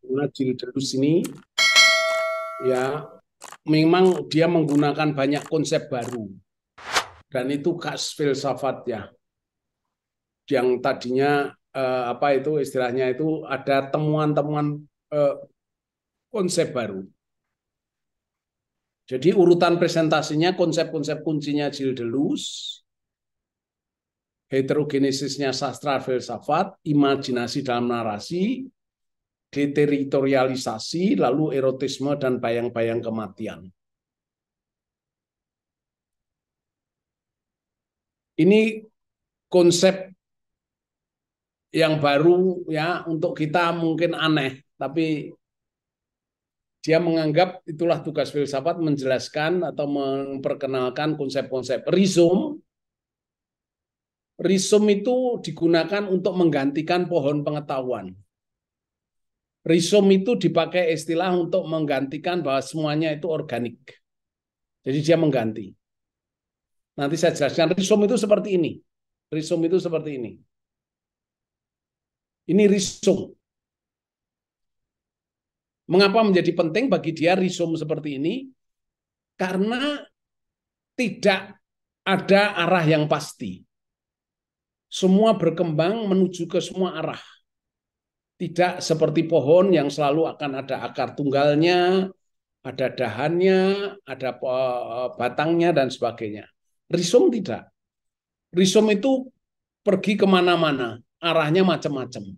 pengguna Jilid ini ya memang dia menggunakan banyak konsep baru dan itu khas filsafatnya yang tadinya eh, apa itu istilahnya itu ada temuan-temuan eh, konsep baru. Jadi urutan presentasinya konsep-konsep kuncinya Gilles Deleuze, heterogenesisnya sastra filsafat, imajinasi dalam narasi, deteritorialisasi, lalu erotisme dan bayang-bayang kematian. Ini konsep yang baru ya untuk kita mungkin aneh, tapi dia menganggap itulah tugas filsafat menjelaskan atau memperkenalkan konsep-konsep rizom Risum itu digunakan untuk menggantikan pohon pengetahuan. Risum itu dipakai istilah untuk menggantikan bahwa semuanya itu organik. Jadi dia mengganti. Nanti saya jelaskan. Risum itu seperti ini. Risum itu seperti ini. Ini risum. Mengapa menjadi penting bagi dia risum seperti ini? Karena tidak ada arah yang pasti semua berkembang menuju ke semua arah. Tidak seperti pohon yang selalu akan ada akar tunggalnya, ada dahannya, ada eh, eh, batangnya, dan sebagainya. Risum tidak. risum itu pergi kemana-mana, arahnya macam-macam.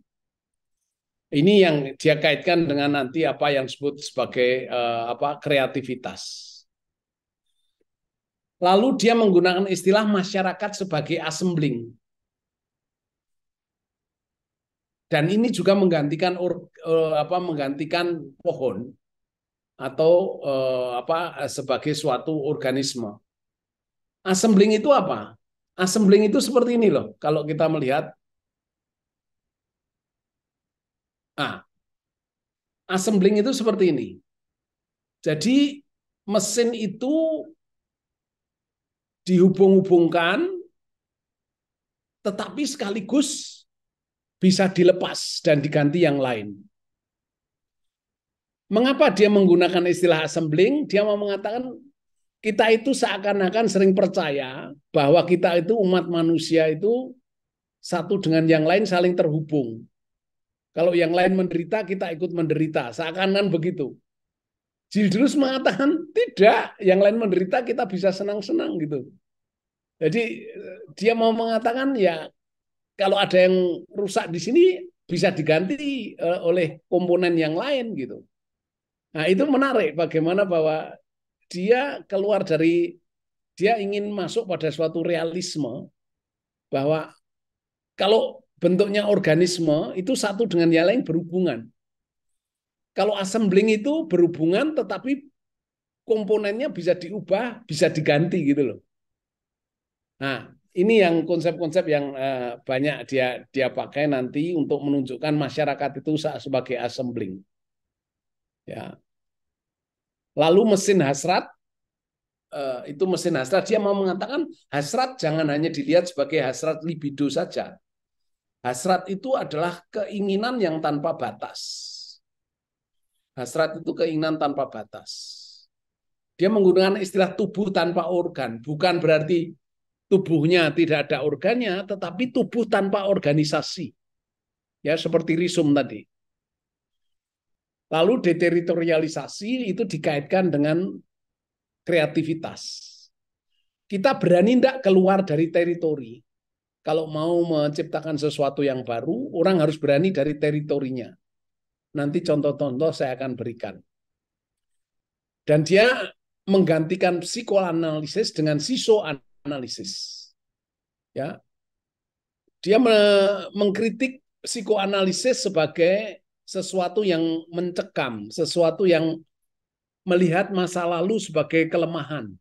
Ini yang dia kaitkan dengan nanti apa yang disebut sebagai uh, apa kreativitas. Lalu dia menggunakan istilah masyarakat sebagai assembling. Dan ini juga menggantikan or, uh, apa menggantikan pohon atau uh, apa eh, sebagai suatu organisme. Assembling itu apa? Assembling itu seperti ini loh. Kalau kita melihat Ah. Assembling itu seperti ini. Jadi mesin itu dihubung-hubungkan tetapi sekaligus bisa dilepas dan diganti yang lain. Mengapa dia menggunakan istilah assembling? Dia mau mengatakan kita itu seakan-akan sering percaya bahwa kita itu umat manusia itu satu dengan yang lain saling terhubung. Kalau yang lain menderita, kita ikut menderita. Seakan-akan begitu. Jidrus mengatakan, tidak. Yang lain menderita, kita bisa senang-senang gitu. Jadi dia mau mengatakan ya kalau ada yang rusak di sini bisa diganti eh, oleh komponen yang lain gitu. Nah, itu menarik bagaimana bahwa dia keluar dari dia ingin masuk pada suatu realisme bahwa kalau bentuknya organisme itu satu dengan yang lain berhubungan. Kalau assembling itu berhubungan tetapi komponennya bisa diubah, bisa diganti gitu loh. Nah, ini yang konsep-konsep yang uh, banyak dia dia pakai nanti untuk menunjukkan masyarakat itu sebagai assembling. Ya. Lalu mesin hasrat eh, itu mesin hasrat dia mau mengatakan hasrat jangan hanya dilihat sebagai hasrat libido saja. Hasrat itu adalah keinginan yang tanpa batas. Hasrat itu keinginan tanpa batas. Dia menggunakan istilah tubuh tanpa organ, bukan berarti tubuhnya tidak ada organnya, tetapi tubuh tanpa organisasi. Ya, seperti risum tadi. Lalu deteritorialisasi itu dikaitkan dengan kreativitas. Kita berani tidak keluar dari teritori. Kalau mau menciptakan sesuatu yang baru, orang harus berani dari teritorinya. Nanti contoh-contoh saya akan berikan. Dan dia menggantikan psikoanalisis dengan sisoan analisis. Ya. Dia me mengkritik psikoanalisis sebagai sesuatu yang mencekam, sesuatu yang melihat masa lalu sebagai kelemahan.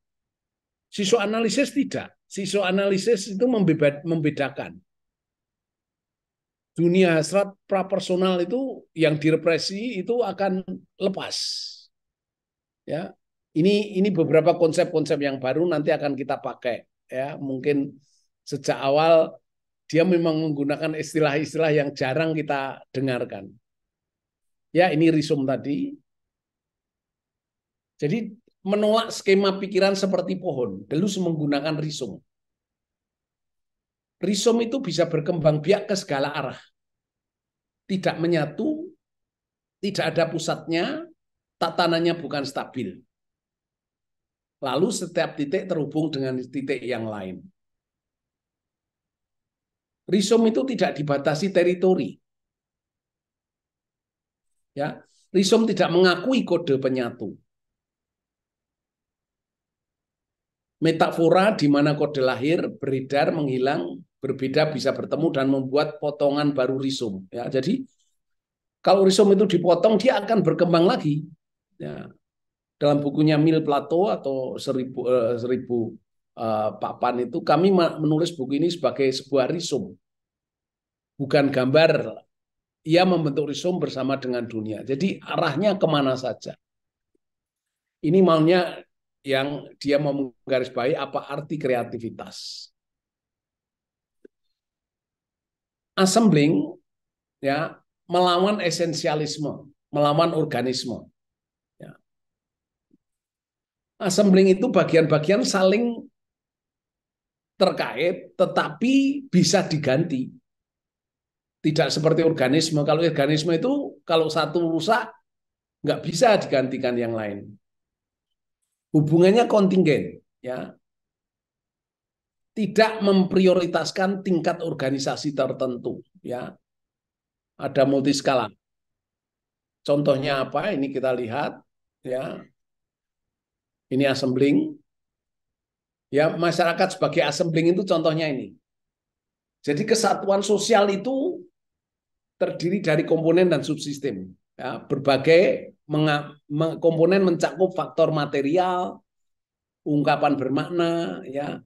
Psikoanalisis tidak. Psikoanalisis itu membedakan. Dunia hasrat prapersonal itu yang direpresi itu akan lepas. Ya, ini ini beberapa konsep-konsep yang baru nanti akan kita pakai ya mungkin sejak awal dia memang menggunakan istilah-istilah yang jarang kita dengarkan. Ya, ini risum tadi. Jadi menolak skema pikiran seperti pohon. Delus menggunakan risum. Risum itu bisa berkembang biak ke segala arah. Tidak menyatu, tidak ada pusatnya, tatanannya bukan stabil. Lalu setiap titik terhubung dengan titik yang lain. Risom itu tidak dibatasi teritori. Ya, risom tidak mengakui kode penyatu. Metafora di mana kode lahir, beredar, menghilang, berbeda, bisa bertemu dan membuat potongan baru risum. Ya, jadi kalau risom itu dipotong, dia akan berkembang lagi. Ya, dalam bukunya Mil Plato atau seribu uh, seribu uh, papan itu kami menulis buku ini sebagai sebuah risum bukan gambar ia membentuk risum bersama dengan dunia jadi arahnya kemana saja ini maunya yang dia mau menggarisbawahi apa arti kreativitas assembling ya melawan esensialisme melawan organisme assembling itu bagian-bagian saling terkait tetapi bisa diganti. Tidak seperti organisme. Kalau organisme itu kalau satu rusak nggak bisa digantikan yang lain. Hubungannya kontingen, ya. Tidak memprioritaskan tingkat organisasi tertentu, ya. Ada multiskala. Contohnya apa? Ini kita lihat, ya ini assembling. Ya, masyarakat sebagai assembling itu contohnya ini. Jadi kesatuan sosial itu terdiri dari komponen dan subsistem. Ya, berbagai komponen mencakup faktor material, ungkapan bermakna, ya,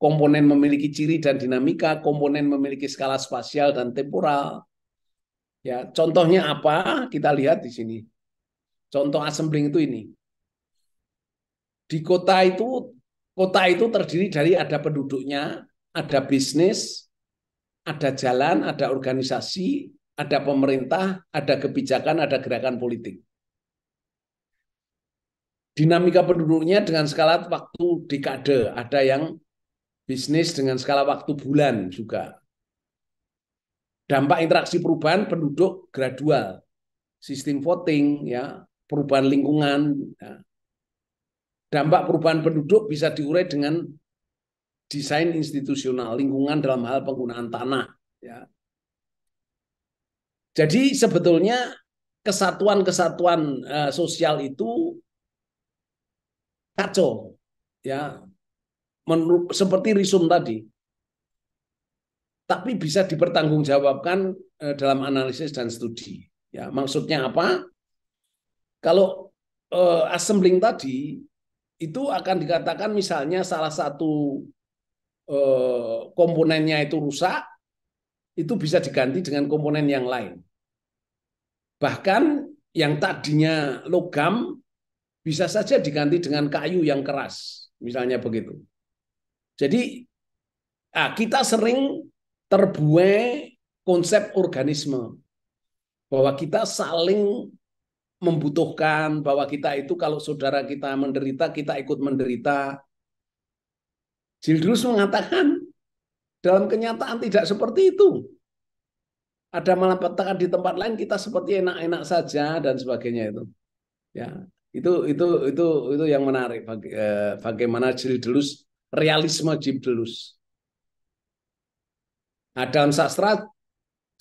komponen memiliki ciri dan dinamika, komponen memiliki skala spasial dan temporal. Ya, contohnya apa? Kita lihat di sini. Contoh assembling itu ini di kota itu kota itu terdiri dari ada penduduknya, ada bisnis, ada jalan, ada organisasi, ada pemerintah, ada kebijakan, ada gerakan politik. Dinamika penduduknya dengan skala waktu dekade, ada yang bisnis dengan skala waktu bulan juga. Dampak interaksi perubahan penduduk gradual, sistem voting, ya perubahan lingkungan, ya Dampak perubahan penduduk bisa diurai dengan desain institusional lingkungan dalam hal penggunaan tanah. Ya. Jadi sebetulnya kesatuan-kesatuan eh, sosial itu kacau, ya. Menur seperti Risum tadi, tapi bisa dipertanggungjawabkan eh, dalam analisis dan studi. Ya, maksudnya apa? Kalau eh, assembling tadi itu akan dikatakan misalnya salah satu eh, komponennya itu rusak, itu bisa diganti dengan komponen yang lain. Bahkan yang tadinya logam bisa saja diganti dengan kayu yang keras, misalnya begitu. Jadi ah, kita sering terbuai konsep organisme bahwa kita saling membutuhkan bahwa kita itu kalau saudara kita menderita, kita ikut menderita. Jildrus mengatakan dalam kenyataan tidak seperti itu. Ada malapetaka di tempat lain kita seperti enak-enak saja dan sebagainya itu. Ya, itu itu itu itu yang menarik eh, bagaimana Jildrus realisme Jildrus. Nah, dalam sastra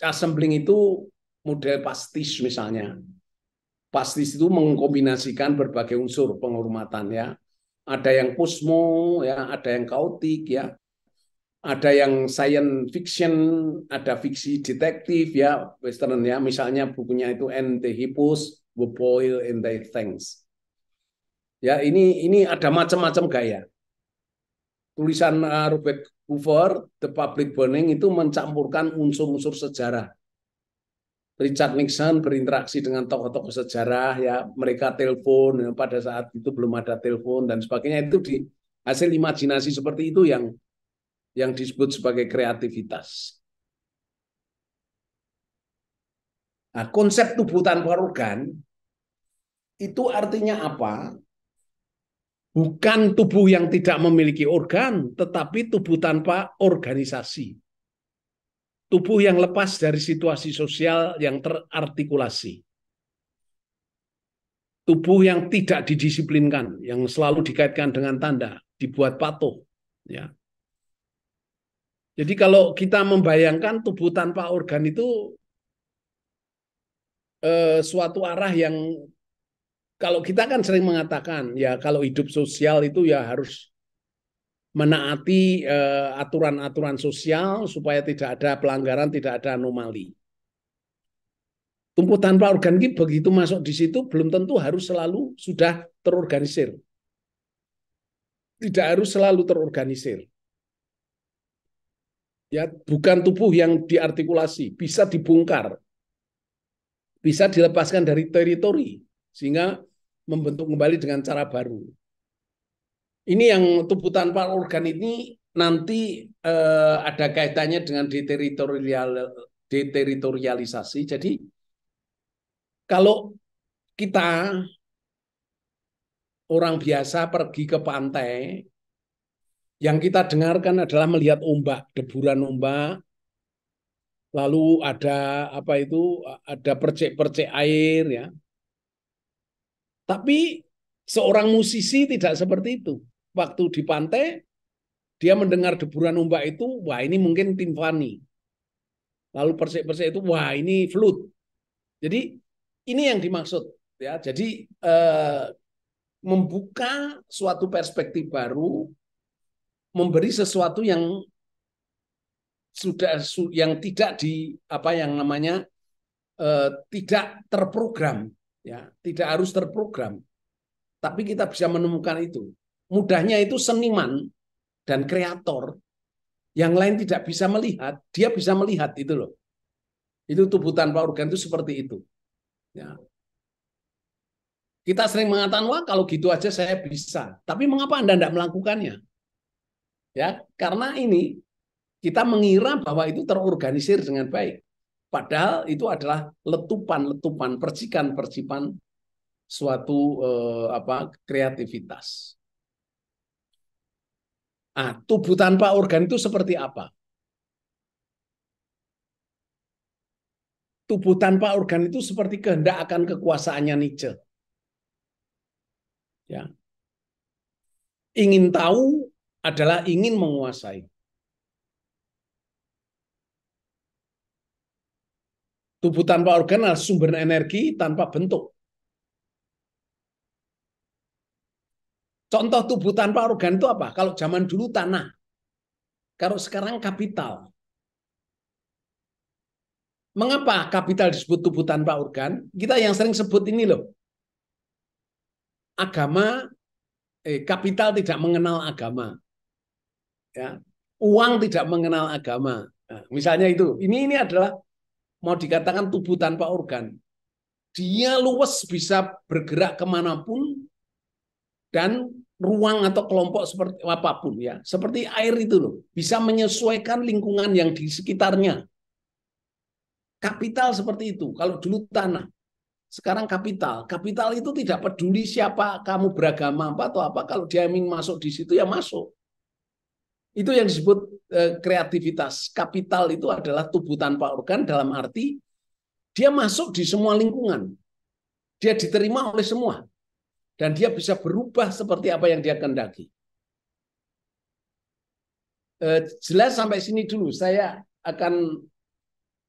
assembling itu model pastis misalnya pasti itu mengkombinasikan berbagai unsur penghormatan ya. Ada yang posmo ya, ada yang kautik ya. Ada yang science fiction, ada fiksi detektif ya, western ya. Misalnya bukunya itu N.T. Hippos The Boil in the Ya, ini ini ada macam-macam gaya. Tulisan uh, Robert Hoover, The Public Burning itu mencampurkan unsur-unsur sejarah Richard Nixon berinteraksi dengan tokoh-tokoh sejarah ya mereka telepon ya, pada saat itu belum ada telepon dan sebagainya itu di hasil imajinasi seperti itu yang yang disebut sebagai kreativitas. Nah, konsep tubuh tanpa organ itu artinya apa? Bukan tubuh yang tidak memiliki organ, tetapi tubuh tanpa organisasi tubuh yang lepas dari situasi sosial yang terartikulasi. Tubuh yang tidak didisiplinkan, yang selalu dikaitkan dengan tanda, dibuat patuh. Ya. Jadi kalau kita membayangkan tubuh tanpa organ itu eh, suatu arah yang kalau kita kan sering mengatakan ya kalau hidup sosial itu ya harus menaati eh, aturan-aturan sosial supaya tidak ada pelanggaran, tidak ada anomali. Tumpu tanpa organ ini begitu masuk di situ belum tentu harus selalu sudah terorganisir. Tidak harus selalu terorganisir. Ya, bukan tubuh yang diartikulasi, bisa dibongkar. Bisa dilepaskan dari teritori sehingga membentuk kembali dengan cara baru. Ini yang tubuh tanpa organ ini nanti eh, ada kaitannya dengan deteritorial deteritorialisasi. Jadi kalau kita orang biasa pergi ke pantai, yang kita dengarkan adalah melihat ombak, deburan ombak, lalu ada apa itu, ada percik-percik air ya. Tapi seorang musisi tidak seperti itu waktu di pantai dia mendengar deburan ombak itu, wah ini mungkin tim Lalu persik-persik itu, wah ini flut. Jadi ini yang dimaksud ya. Jadi eh, membuka suatu perspektif baru, memberi sesuatu yang sudah yang tidak di apa yang namanya eh, tidak terprogram ya, tidak harus terprogram. Tapi kita bisa menemukan itu mudahnya itu seniman dan kreator yang lain tidak bisa melihat, dia bisa melihat itu loh. Itu tubuh tanpa organ itu seperti itu. Ya. Kita sering mengatakan, wah kalau gitu aja saya bisa. Tapi mengapa Anda tidak melakukannya? Ya, karena ini kita mengira bahwa itu terorganisir dengan baik. Padahal itu adalah letupan-letupan, percikan-percikan suatu eh, apa kreativitas. Ah, tubuh tanpa organ itu seperti apa? Tubuh tanpa organ itu seperti kehendak akan kekuasaannya Nietzsche. Ya. Ingin tahu adalah ingin menguasai. Tubuh tanpa organ adalah sumber energi tanpa bentuk. Contoh tubuh tanpa organ itu apa? Kalau zaman dulu tanah. Kalau sekarang kapital. Mengapa kapital disebut tubuh tanpa organ? Kita yang sering sebut ini loh. Agama, eh, kapital tidak mengenal agama. Ya, uang tidak mengenal agama. Nah, misalnya itu. Ini ini adalah mau dikatakan tubuh tanpa organ. Dia luwes bisa bergerak kemanapun dan ruang atau kelompok seperti apapun ya. Seperti air itu loh, bisa menyesuaikan lingkungan yang di sekitarnya. Kapital seperti itu. Kalau dulu tanah, sekarang kapital. Kapital itu tidak peduli siapa kamu beragama apa atau apa. Kalau dia ingin masuk di situ ya masuk. Itu yang disebut eh, kreativitas. Kapital itu adalah tubuh tanpa organ dalam arti dia masuk di semua lingkungan. Dia diterima oleh semua dan dia bisa berubah seperti apa yang dia kehendaki. Eh, jelas sampai sini dulu. Saya akan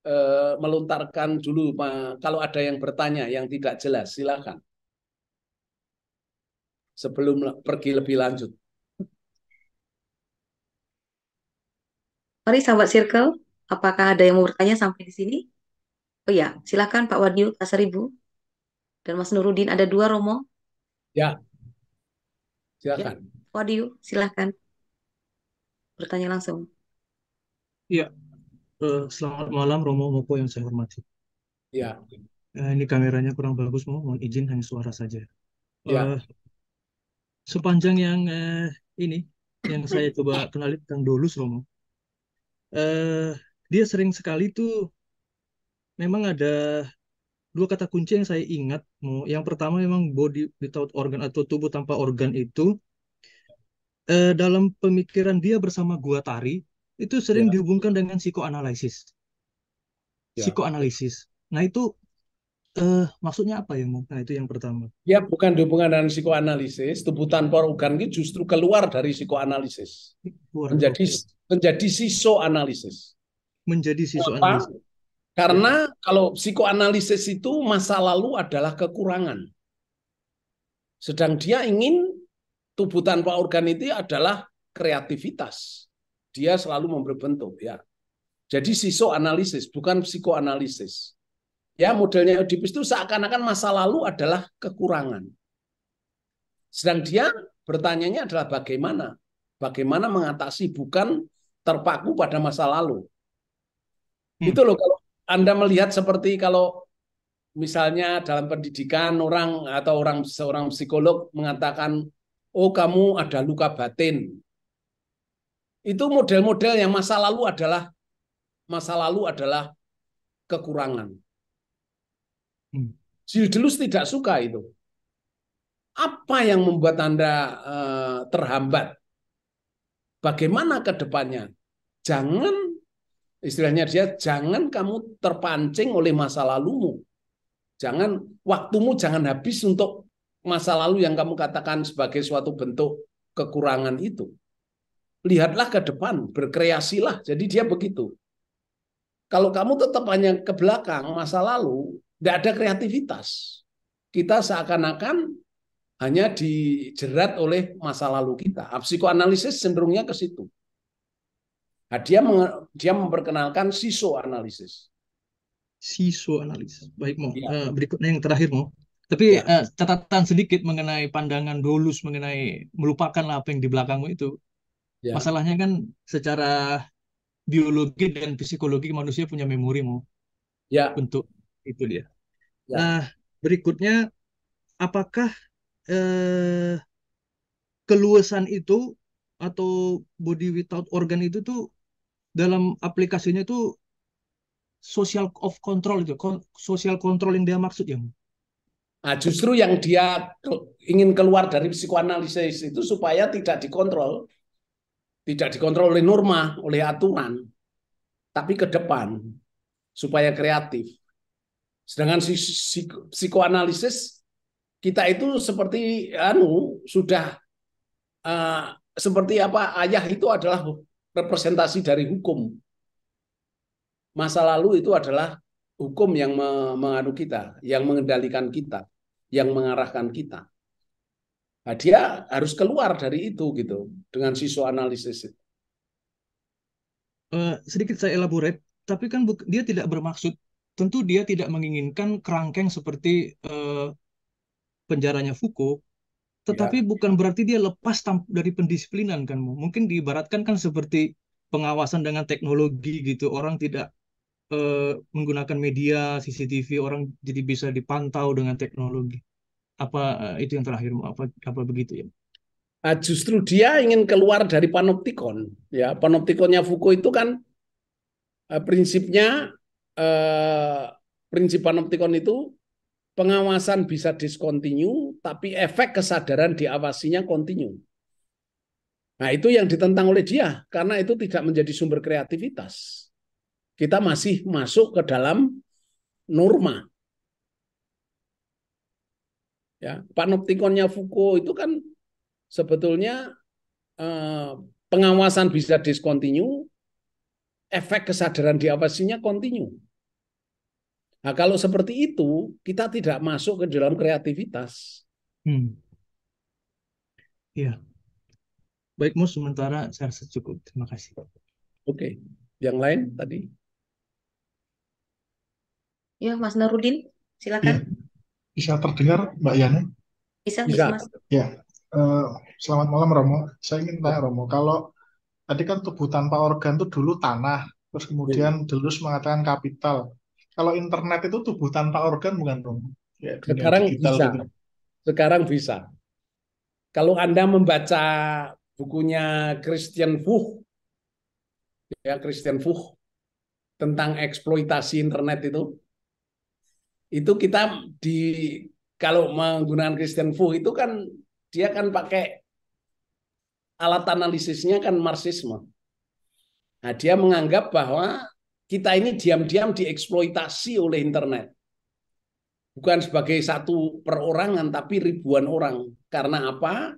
eh, melontarkan dulu kalau ada yang bertanya yang tidak jelas, silakan. Sebelum pergi lebih lanjut. Mari sahabat Circle, apakah ada yang mau bertanya sampai di sini? Oh ya, silakan Pak Wadiu, Kasaribu, dan Mas Nurudin. Ada dua Romo Ya, silakan. Ya. silakan Bertanya langsung. Iya, selamat malam Romo Moko yang saya hormati. Ya. Nah, ini kameranya kurang bagus, mau mohon izin hanya suara saja. Ya. Uh, sepanjang yang uh, ini, yang saya coba kenali tentang Dolus, Romo. Uh, dia sering sekali tuh memang ada dua kata kunci yang saya ingat yang pertama memang body without organ atau tubuh tanpa organ itu eh, dalam pemikiran dia bersama gua tari itu sering ya. dihubungkan dengan psikoanalisis ya. psikoanalisis nah itu eh, maksudnya apa ya nah itu yang pertama ya bukan dihubungkan dengan psikoanalisis tubuh tanpa organ itu justru keluar dari psikoanalisis keluar menjadi dari. menjadi siso analisis. Karena ya. kalau psikoanalisis itu masa lalu adalah kekurangan. Sedang dia ingin tubuh tanpa organ itu adalah kreativitas. Dia selalu memberi bentuk ya. Jadi siso analisis bukan psikoanalisis. Ya modelnya Oedipus itu seakan-akan masa lalu adalah kekurangan. Sedang dia bertanyanya adalah bagaimana? Bagaimana mengatasi bukan terpaku pada masa lalu. Hmm. Itu loh hmm. kalau anda melihat seperti kalau misalnya dalam pendidikan orang atau orang seorang psikolog mengatakan oh kamu ada luka batin. Itu model-model yang masa lalu adalah masa lalu adalah kekurangan. Hmm. Sildelus tidak suka itu. Apa yang membuat Anda uh, terhambat? Bagaimana ke depannya? Jangan istilahnya dia jangan kamu terpancing oleh masa lalumu. Jangan waktumu jangan habis untuk masa lalu yang kamu katakan sebagai suatu bentuk kekurangan itu. Lihatlah ke depan, berkreasilah. Jadi dia begitu. Kalau kamu tetap hanya ke belakang masa lalu, tidak ada kreativitas. Kita seakan-akan hanya dijerat oleh masa lalu kita. Psikoanalisis cenderungnya ke situ. Nah, dia dia memperkenalkan siso analisis. Siso analisis. Baik, mau Ya. Eh, berikutnya yang terakhir, mau. Tapi ya. Eh, catatan sedikit mengenai pandangan Dolus mengenai melupakan apa yang di belakangmu itu. Ya. Masalahnya kan secara biologi dan psikologi manusia punya memori, mau. Ya. Untuk itu dia. Ya. Nah, berikutnya apakah eh, keluasan itu atau body without organ itu tuh dalam aplikasinya itu social of control itu social control yang dia maksud ya nah, justru yang dia ingin keluar dari psikoanalisis itu supaya tidak dikontrol tidak dikontrol oleh norma oleh aturan tapi ke depan supaya kreatif sedangkan psikoanalisis kita itu seperti anu sudah uh, seperti apa ayah itu adalah representasi dari hukum. Masa lalu itu adalah hukum yang mengadu kita, yang mengendalikan kita, yang mengarahkan kita. Nah, dia harus keluar dari itu gitu dengan siswa analisis Uh, sedikit saya elaborate, tapi kan dia tidak bermaksud, tentu dia tidak menginginkan kerangkeng seperti uh, penjaranya Foucault tetapi ya. bukan berarti dia lepas dari pendisiplinan kan, mungkin diibaratkan kan seperti pengawasan dengan teknologi gitu, orang tidak uh, menggunakan media CCTV, orang jadi bisa dipantau dengan teknologi. Apa uh, itu yang terakhir? Apa apa begitu ya? Ah, justru dia ingin keluar dari panoptikon. Ya, panoptikonnya fuku itu kan uh, prinsipnya uh, prinsip panoptikon itu pengawasan bisa diskontinu, tapi efek kesadaran diawasinya kontinu. Nah, itu yang ditentang oleh dia karena itu tidak menjadi sumber kreativitas. Kita masih masuk ke dalam norma. Ya, panoptikonnya Foucault itu kan sebetulnya eh, pengawasan bisa diskontinu, efek kesadaran diawasinya kontinu. Nah, kalau seperti itu, kita tidak masuk ke dalam kreativitas. Hmm. Iya. Baik, Mus, sementara saya rasa cukup. Terima kasih. Oke. Yang lain tadi? Ya, Mas Narudin, silakan. Ya. Bisa terdengar, Mbak Yana? Bisa, Bisa. Mas. Ya. Uh, selamat malam, Romo. Saya ingin tanya, Romo, kalau tadi kan tubuh tanpa organ itu dulu tanah, terus kemudian ya. Delus mengatakan kapital kalau internet itu tubuh tanpa organ bukan dong? Ya, sekarang bisa. Itu. Sekarang bisa. Kalau Anda membaca bukunya Christian Fuch, ya Christian Fuch tentang eksploitasi internet itu, itu kita di kalau menggunakan Christian Fuch itu kan dia kan pakai alat analisisnya kan marxisme. Nah, dia menganggap bahwa kita ini diam-diam dieksploitasi oleh internet. Bukan sebagai satu perorangan, tapi ribuan orang. Karena apa?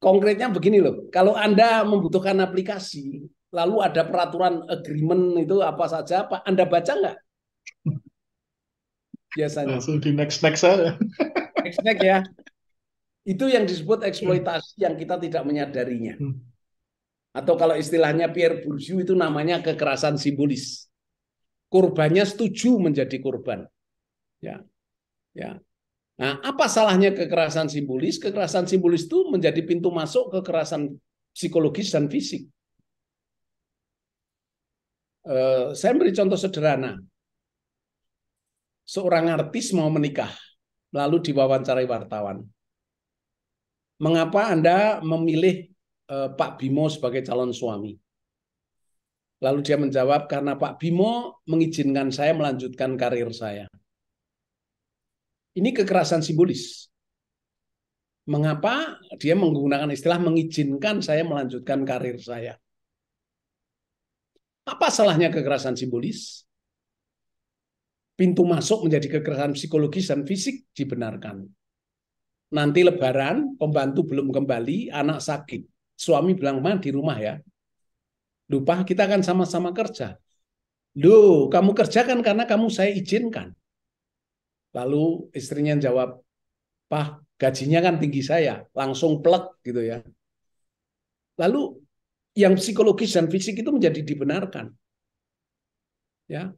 Konkretnya begini loh, kalau Anda membutuhkan aplikasi, lalu ada peraturan agreement itu apa saja, apa Anda baca nggak? Biasanya. Langsung di next-next saja. Next-next ya. Itu yang disebut eksploitasi yang kita tidak menyadarinya. Hmm atau kalau istilahnya Pierre Bourdieu itu namanya kekerasan simbolis. Korbannya setuju menjadi korban. Ya. Ya. Nah, apa salahnya kekerasan simbolis? Kekerasan simbolis itu menjadi pintu masuk kekerasan psikologis dan fisik. Eh, saya beri contoh sederhana. Seorang artis mau menikah, lalu diwawancarai wartawan. Mengapa Anda memilih Eh, Pak Bimo sebagai calon suami. Lalu dia menjawab, karena Pak Bimo mengizinkan saya melanjutkan karir saya. Ini kekerasan simbolis. Mengapa dia menggunakan istilah mengizinkan saya melanjutkan karir saya? Apa salahnya kekerasan simbolis? Pintu masuk menjadi kekerasan psikologis dan fisik dibenarkan. Nanti lebaran, pembantu belum kembali, anak sakit suami bilang, mandi di rumah ya. Lupa, kita akan sama-sama kerja. Duh, kamu kerjakan karena kamu saya izinkan. Lalu istrinya jawab, Pak, gajinya kan tinggi saya. Langsung plek gitu ya. Lalu yang psikologis dan fisik itu menjadi dibenarkan. Ya.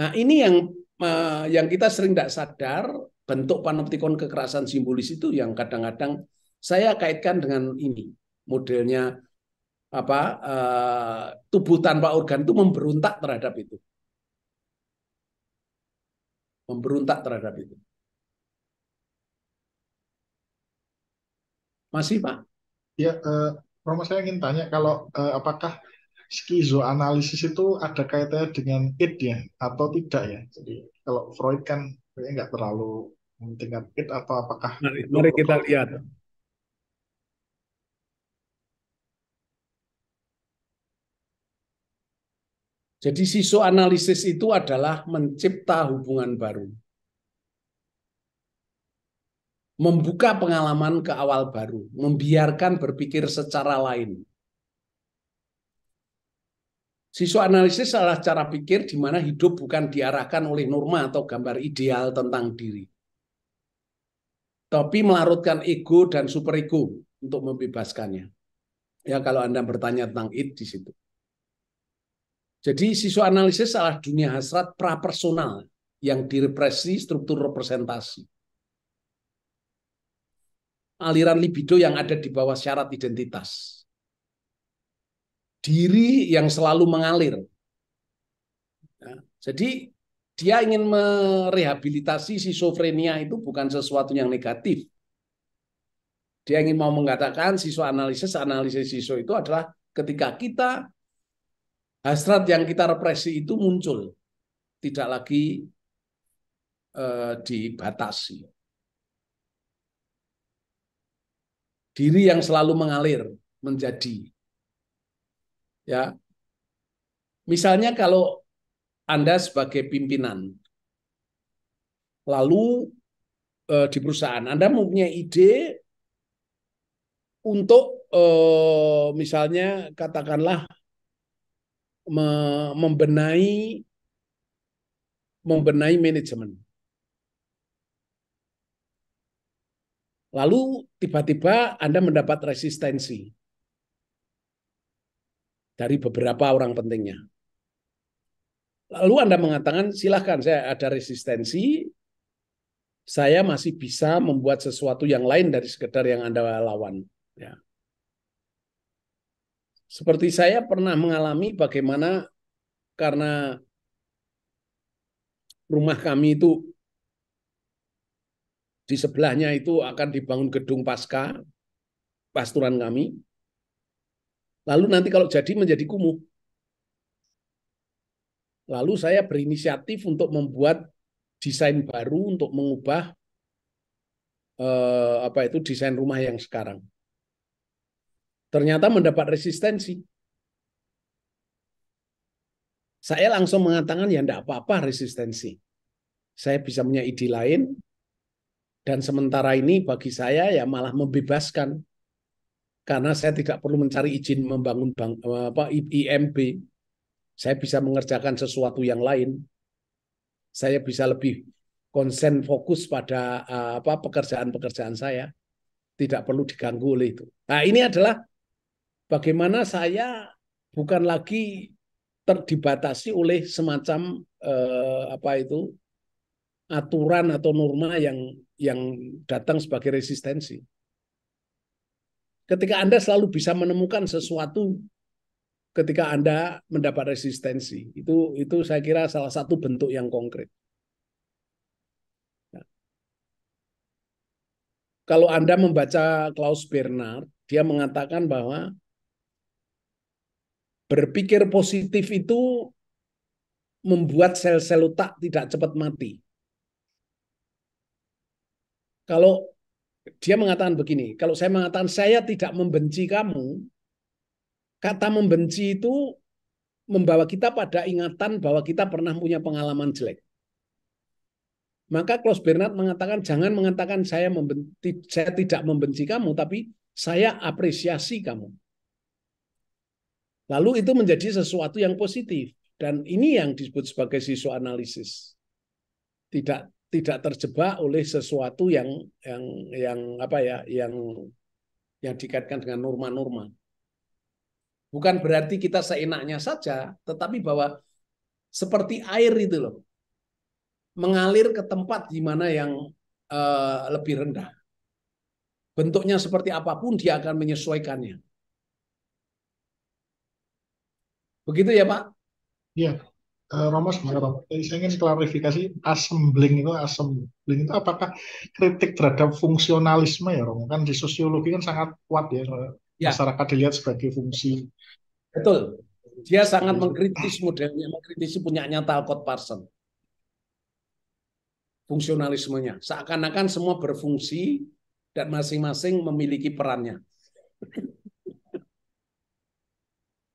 Nah, ini yang eh, yang kita sering tidak sadar bentuk panoptikon kekerasan simbolis itu yang kadang-kadang saya kaitkan dengan ini modelnya apa eh, tubuh tanpa organ itu memberontak terhadap itu memberontak terhadap itu masih pak ya uh, eh, Romo saya ingin tanya kalau uh, apakah skizoanalisis itu ada kaitannya dengan id ya atau tidak ya jadi kalau Freud kan nggak terlalu mengingat id atau apakah mari, mari kita lihat Jadi siso analisis itu adalah mencipta hubungan baru. Membuka pengalaman ke awal baru, membiarkan berpikir secara lain. Siso analisis adalah cara pikir di mana hidup bukan diarahkan oleh norma atau gambar ideal tentang diri. Tapi melarutkan ego dan superego untuk membebaskannya. Ya kalau Anda bertanya tentang it di situ. Jadi analisis adalah dunia hasrat prapersonal yang direpresi struktur representasi. Aliran libido yang ada di bawah syarat identitas. Diri yang selalu mengalir. Ya, jadi dia ingin merehabilitasi sisofrenia itu bukan sesuatu yang negatif. Dia ingin mau mengatakan siso analisis analisis siso itu adalah ketika kita hasrat yang kita represi itu muncul, tidak lagi eh, dibatasi. Diri yang selalu mengalir menjadi ya. Misalnya kalau Anda sebagai pimpinan lalu eh, di perusahaan Anda mempunyai ide untuk eh, misalnya katakanlah me membenahi membenahi manajemen. Lalu tiba-tiba Anda mendapat resistensi dari beberapa orang pentingnya. Lalu Anda mengatakan, silahkan saya ada resistensi, saya masih bisa membuat sesuatu yang lain dari sekedar yang Anda lawan. Ya. Seperti saya pernah mengalami bagaimana karena rumah kami itu di sebelahnya itu akan dibangun gedung pasca pasturan kami. Lalu nanti kalau jadi menjadi kumuh. Lalu saya berinisiatif untuk membuat desain baru untuk mengubah eh, apa itu desain rumah yang sekarang ternyata mendapat resistensi. Saya langsung mengatakan ya tidak apa-apa resistensi. Saya bisa punya ide lain dan sementara ini bagi saya ya malah membebaskan karena saya tidak perlu mencari izin membangun bank, apa, IMB. Saya bisa mengerjakan sesuatu yang lain. Saya bisa lebih konsen fokus pada apa pekerjaan-pekerjaan saya tidak perlu diganggu oleh itu. Nah, ini adalah bagaimana saya bukan lagi terdibatasi oleh semacam eh, apa itu aturan atau norma yang yang datang sebagai resistensi. Ketika Anda selalu bisa menemukan sesuatu ketika Anda mendapat resistensi, itu itu saya kira salah satu bentuk yang konkret. Nah. Kalau Anda membaca Klaus Bernard, dia mengatakan bahwa berpikir positif itu membuat sel-sel otak tidak cepat mati. Kalau dia mengatakan begini, kalau saya mengatakan saya tidak membenci kamu, kata membenci itu membawa kita pada ingatan bahwa kita pernah punya pengalaman jelek. Maka Klaus Bernard mengatakan jangan mengatakan saya membenci, saya tidak membenci kamu, tapi saya apresiasi kamu. Lalu itu menjadi sesuatu yang positif dan ini yang disebut sebagai siswa analisis Tidak tidak terjebak oleh sesuatu yang yang yang apa ya yang yang dikaitkan dengan norma-norma. Bukan berarti kita seenaknya saja, tetapi bahwa seperti air itu loh mengalir ke tempat di mana yang uh, lebih rendah. Bentuknya seperti apapun dia akan menyesuaikannya. Begitu ya Pak? Iya. Uh, eh, Romo saya ingin klarifikasi assembling itu assembling itu apakah kritik terhadap fungsionalisme ya Romo kan di sosiologi kan sangat kuat ya, eh, ya. masyarakat dilihat sebagai fungsi betul dia sangat mengkritis modelnya mengkritisi punyanya Talcott Parsons fungsionalismenya seakan-akan semua berfungsi dan masing-masing memiliki perannya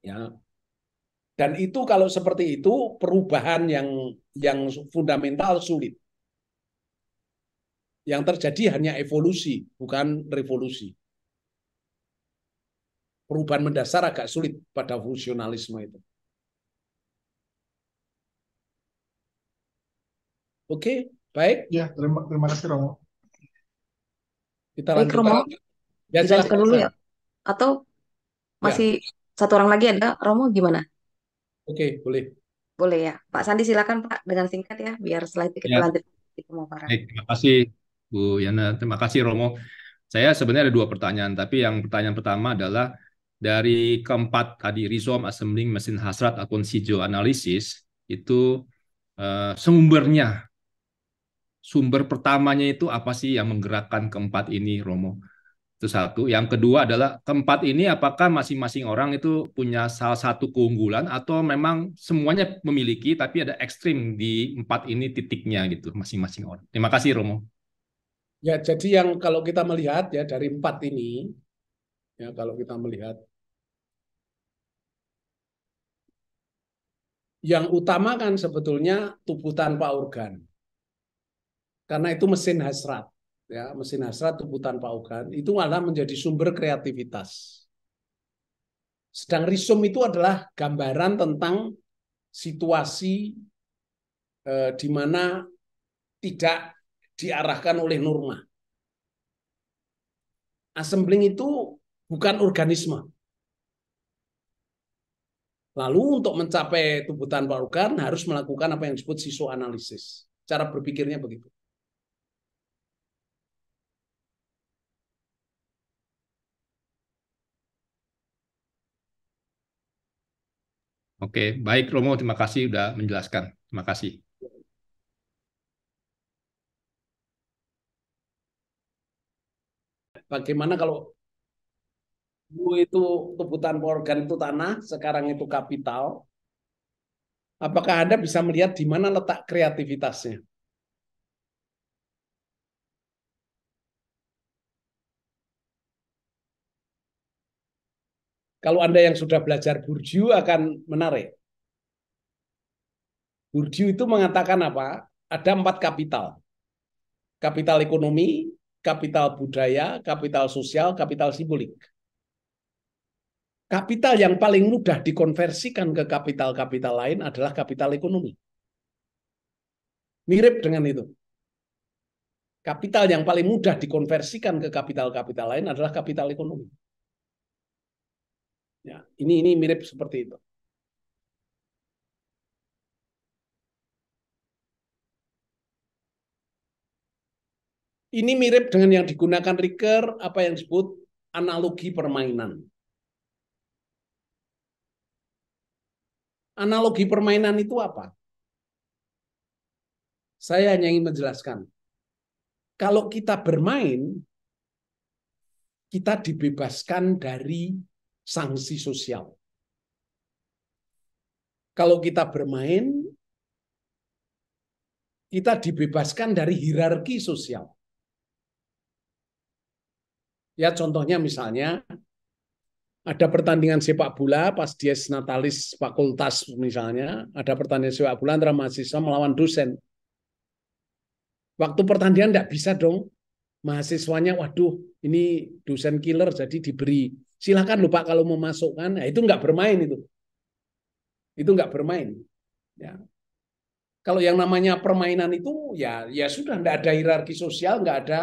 ya dan itu kalau seperti itu perubahan yang yang fundamental sulit. Yang terjadi hanya evolusi, bukan revolusi. Perubahan mendasar agak sulit pada fungsionalisme itu. Oke, baik. Ya, terima, terima kasih Romo. Kita baik, Romo. Ya, dulu ya. Atau ya. masih ya. satu orang lagi ada Romo gimana? Oke, boleh. Boleh ya. Pak Sandi silakan Pak dengan singkat ya biar setelah itu kita ya. lanjut Baik, terima kasih Bu Yana, terima kasih Romo. Saya sebenarnya ada dua pertanyaan, tapi yang pertanyaan pertama adalah dari keempat tadi rhizome assembling mesin hasrat akun sijo analisis itu eh, sumbernya sumber pertamanya itu apa sih yang menggerakkan keempat ini Romo itu satu. Yang kedua adalah keempat ini apakah masing-masing orang itu punya salah satu keunggulan atau memang semuanya memiliki tapi ada ekstrim di empat ini titiknya gitu masing-masing orang. Terima kasih Romo. Ya jadi yang kalau kita melihat ya dari empat ini ya kalau kita melihat yang utama kan sebetulnya tubuh tanpa organ karena itu mesin hasrat ya mesin hasrat tubuh tanpa organ itu malah menjadi sumber kreativitas. Sedang risum itu adalah gambaran tentang situasi eh, di mana tidak diarahkan oleh norma. Assembling itu bukan organisme. Lalu untuk mencapai tubuh tanpa organ harus melakukan apa yang disebut siso analisis. Cara berpikirnya begitu. Oke, baik Romo, terima kasih sudah menjelaskan. Terima kasih. Bagaimana kalau dulu itu kebutuhan organ itu tanah, sekarang itu kapital, apakah Anda bisa melihat di mana letak kreativitasnya? Kalau Anda yang sudah belajar Bourdieu akan menarik. Bourdieu itu mengatakan apa? Ada empat kapital. Kapital ekonomi, kapital budaya, kapital sosial, kapital simbolik. Kapital yang paling mudah dikonversikan ke kapital-kapital lain adalah kapital ekonomi. Mirip dengan itu. Kapital yang paling mudah dikonversikan ke kapital-kapital lain adalah kapital ekonomi. Ya, ini ini mirip seperti itu. Ini mirip dengan yang digunakan Ricker, apa yang disebut analogi permainan. Analogi permainan itu apa? Saya hanya ingin menjelaskan. Kalau kita bermain, kita dibebaskan dari sanksi sosial. Kalau kita bermain, kita dibebaskan dari hierarki sosial. Ya contohnya misalnya ada pertandingan sepak bola pas dia natalis fakultas misalnya, ada pertandingan sepak bola antara mahasiswa melawan dosen. Waktu pertandingan tidak bisa dong mahasiswanya, waduh ini dosen killer jadi diberi Silahkan lupa kalau memasukkan, nah, ya, itu nggak bermain itu. Itu nggak bermain. Ya. Kalau yang namanya permainan itu ya ya sudah nggak ada hierarki sosial, nggak ada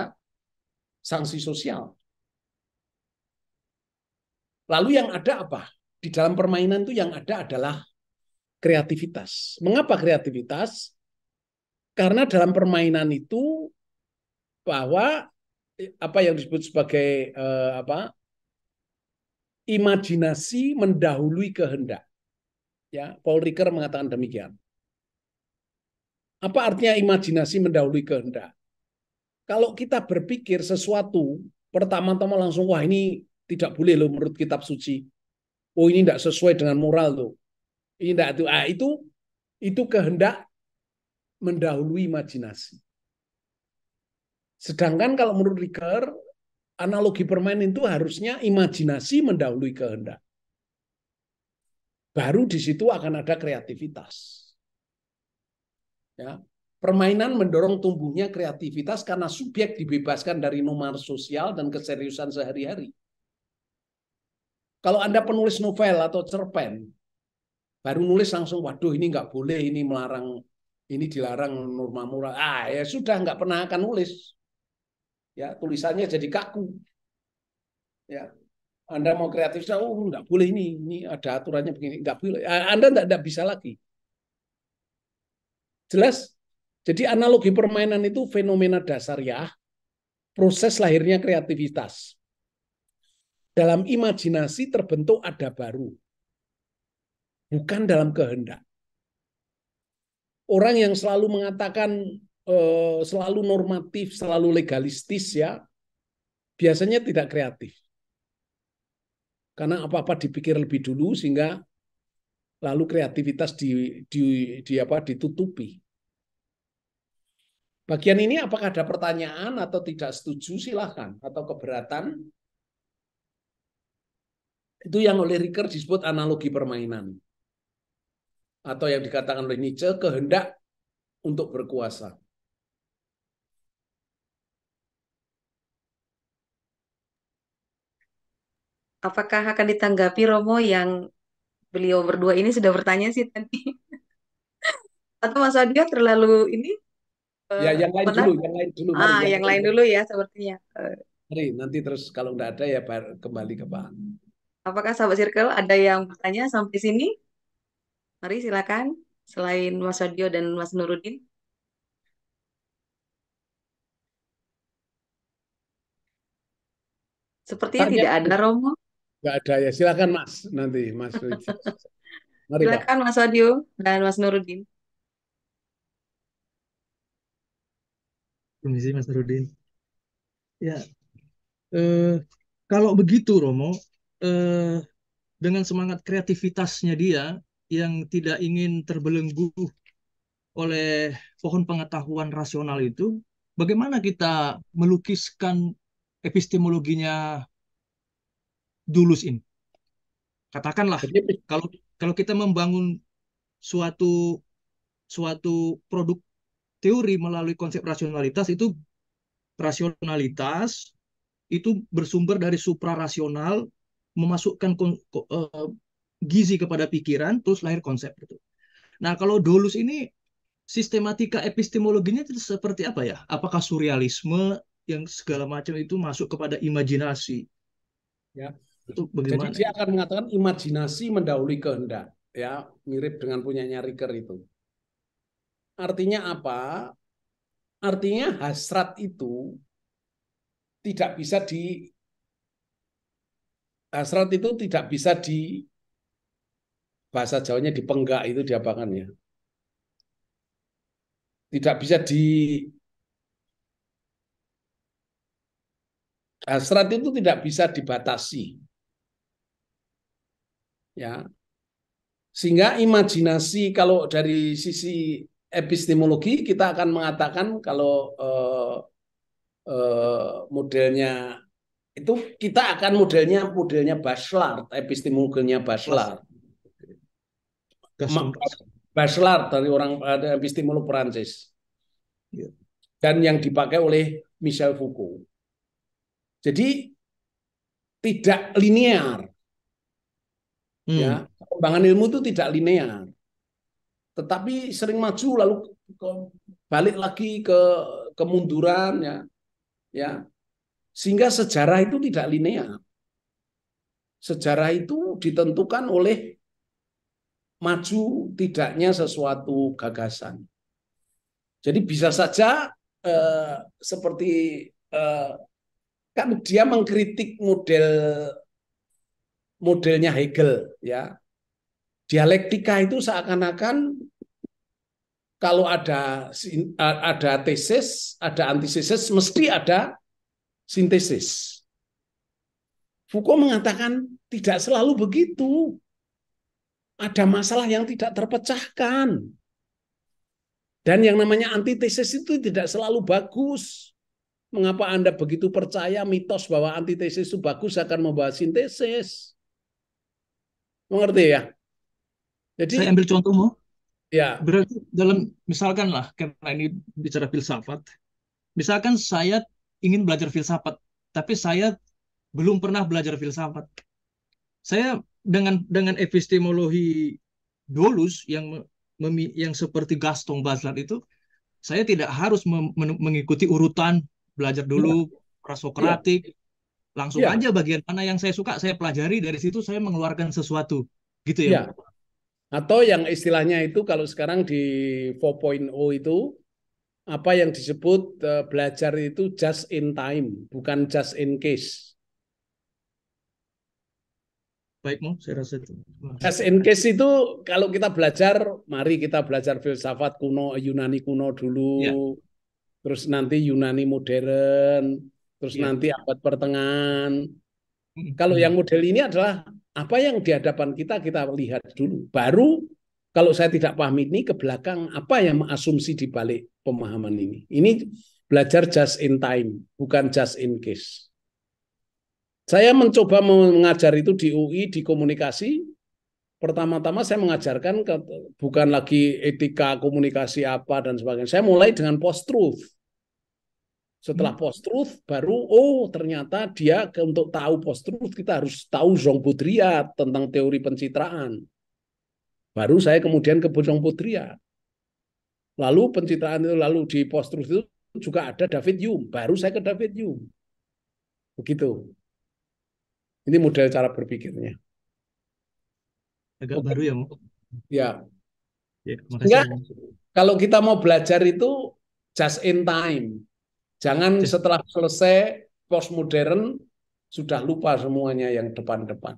sanksi sosial. Lalu yang ada apa? Di dalam permainan itu yang ada adalah kreativitas. Mengapa kreativitas? Karena dalam permainan itu bahwa eh, apa yang disebut sebagai eh, apa imajinasi mendahului kehendak. Ya, Paul Ricker mengatakan demikian. Apa artinya imajinasi mendahului kehendak? Kalau kita berpikir sesuatu, pertama-tama langsung, wah ini tidak boleh loh menurut kitab suci. Oh ini tidak sesuai dengan moral loh. Ini tidak itu. Ah, itu itu kehendak mendahului imajinasi. Sedangkan kalau menurut Ricker, analogi permainan itu harusnya imajinasi mendahului kehendak. Baru di situ akan ada kreativitas. Ya, permainan mendorong tumbuhnya kreativitas karena subjek dibebaskan dari nomor sosial dan keseriusan sehari-hari. Kalau Anda penulis novel atau cerpen, baru nulis langsung, waduh ini nggak boleh, ini melarang, ini dilarang norma moral. Ah ya sudah, nggak pernah akan nulis ya tulisannya jadi kaku ya anda mau kreatif oh nggak boleh ini ini ada aturannya begini nggak boleh anda nggak, nggak bisa lagi jelas jadi analogi permainan itu fenomena dasar ya proses lahirnya kreativitas dalam imajinasi terbentuk ada baru bukan dalam kehendak orang yang selalu mengatakan Eh, selalu normatif, selalu legalistis ya, biasanya tidak kreatif. Karena apa-apa dipikir lebih dulu sehingga lalu kreativitas di, di, di apa ditutupi. Bagian ini apakah ada pertanyaan atau tidak setuju silahkan atau keberatan itu yang oleh Ricker disebut analogi permainan atau yang dikatakan oleh Nietzsche kehendak untuk berkuasa. Apakah akan ditanggapi Romo yang beliau berdua ini sudah bertanya sih tadi? Atau Mas Adio terlalu ini? Ya, yang lain benar? Eh, dulu, yang lain dulu. Ah, yang, lain dulu ya sepertinya. Eh, mari, nanti terus kalau nggak ada ya kembali ke Pak. Apakah sahabat circle ada yang bertanya sampai sini? Mari silakan selain Mas Adio dan Mas Nurudin. Sepertinya Tanya. tidak ada Romo. Enggak ada ya. Silakan Mas nanti Mas. Mari, Silakan Mas Adio dan Mas Nurudin. Permisi Mas Nurudin. Ya, eh, kalau begitu Romo, eh, dengan semangat kreativitasnya dia yang tidak ingin terbelenggu oleh pohon pengetahuan rasional itu, bagaimana kita melukiskan epistemologinya dulus ini. Katakanlah kalau kalau kita membangun suatu suatu produk teori melalui konsep rasionalitas itu rasionalitas itu bersumber dari supra rasional memasukkan eh, gizi kepada pikiran terus lahir konsep itu. Nah, kalau dulus ini sistematika epistemologinya itu seperti apa ya? Apakah surrealisme yang segala macam itu masuk kepada imajinasi? Ya. Itu bagaimana? Jadi dia akan mengatakan imajinasi mendahului kehendak, ya mirip dengan punyanya Riker itu. Artinya apa? Artinya hasrat itu tidak bisa di hasrat itu tidak bisa di bahasa Jawanya dipenggak itu diapakan ya. Tidak bisa di hasrat itu tidak bisa dibatasi ya sehingga imajinasi kalau dari sisi epistemologi kita akan mengatakan kalau eh, eh, modelnya itu kita akan modelnya modelnya Bachelard, epistemologinya Bachelard. Bachelard dari orang epistemolog Perancis. Ya. Dan yang dipakai oleh Michel Foucault. Jadi tidak linear Ya, hmm. Ya, perkembangan ilmu itu tidak linear. Tetapi sering maju lalu ke, balik lagi ke kemunduran ya. Ya. Sehingga sejarah itu tidak linear. Sejarah itu ditentukan oleh maju tidaknya sesuatu gagasan. Jadi bisa saja eh, seperti eh, kan dia mengkritik model modelnya Hegel ya. Dialektika itu seakan-akan kalau ada ada tesis, ada antitesis, mesti ada sintesis. Foucault mengatakan tidak selalu begitu. Ada masalah yang tidak terpecahkan. Dan yang namanya antitesis itu tidak selalu bagus. Mengapa Anda begitu percaya mitos bahwa antitesis itu bagus akan membawa sintesis? Mengerti ya? Jadi saya ambil contohmu. Ya. Berarti dalam misalkan lah karena ini bicara filsafat. Misalkan saya ingin belajar filsafat, tapi saya belum pernah belajar filsafat. Saya dengan dengan epistemologi dolus yang memi, yang seperti Gaston Bazlan itu, saya tidak harus mengikuti urutan belajar dulu ya. prasokratik, iya. Langsung ya. aja bagian mana yang saya suka saya pelajari dari situ saya mengeluarkan sesuatu. Gitu ya. ya. Atau yang istilahnya itu kalau sekarang di 4.0 itu apa yang disebut uh, belajar itu just in time, bukan just in case baik mau saya rasa itu. just in case itu kalau kita belajar, mari kita belajar filsafat kuno Yunani kuno dulu, ya. terus nanti Yunani modern, terus yeah. nanti abad pertengahan. Hmm. Kalau yang model ini adalah apa yang di hadapan kita kita lihat dulu. Baru kalau saya tidak paham ini ke belakang apa yang asumsi di balik pemahaman ini. Ini belajar just in time, bukan just in case. Saya mencoba mengajar itu di UI di komunikasi. Pertama-tama saya mengajarkan ke, bukan lagi etika komunikasi apa dan sebagainya. Saya mulai dengan post truth setelah hmm. post truth baru oh ternyata dia untuk tahu post truth kita harus tahu Zhong Baudrillard tentang teori pencitraan. Baru saya kemudian ke Zhong Baudrillard. Lalu pencitraan itu lalu di post truth itu juga ada David Yum Baru saya ke David Yum Begitu. Ini model cara berpikirnya. Agak Oke. baru ya, Ya. ya Enggak, ya, kalau kita mau belajar itu just in time Jangan setelah selesai postmodern sudah lupa semuanya yang depan-depan.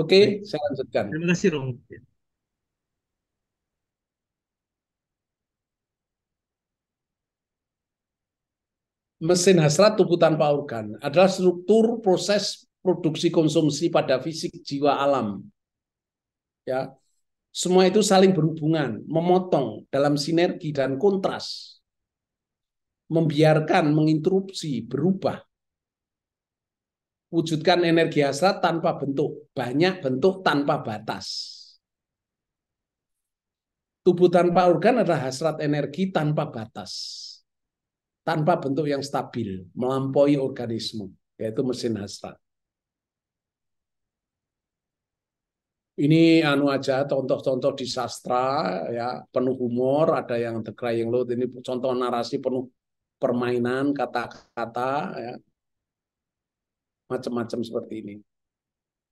Oke, saya lanjutkan. Terima kasih, Rom. Mesin hasrat tubuh tanpa organ adalah struktur proses produksi konsumsi pada fisik jiwa alam. Ya, semua itu saling berhubungan, memotong dalam sinergi dan kontras. Membiarkan, menginterupsi, berubah. Wujudkan energi hasrat tanpa bentuk. Banyak bentuk tanpa batas. Tubuh tanpa organ adalah hasrat energi tanpa batas. Tanpa bentuk yang stabil, melampaui organisme, yaitu mesin hasrat. ini anu aja contoh-contoh di sastra ya penuh humor ada yang The Crying Loud ini contoh narasi penuh permainan kata-kata ya macam-macam seperti ini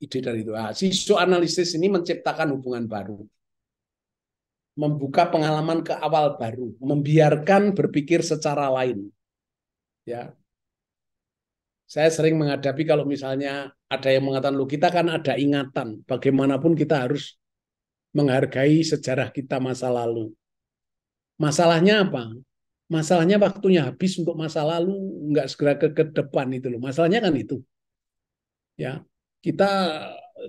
ide dari itu nah, sisu analisis ini menciptakan hubungan baru membuka pengalaman ke awal baru membiarkan berpikir secara lain ya saya sering menghadapi kalau misalnya ada yang mengatakan lu kita kan ada ingatan bagaimanapun kita harus menghargai sejarah kita masa lalu masalahnya apa masalahnya waktunya habis untuk masa lalu nggak segera ke, ke depan itu loh masalahnya kan itu ya kita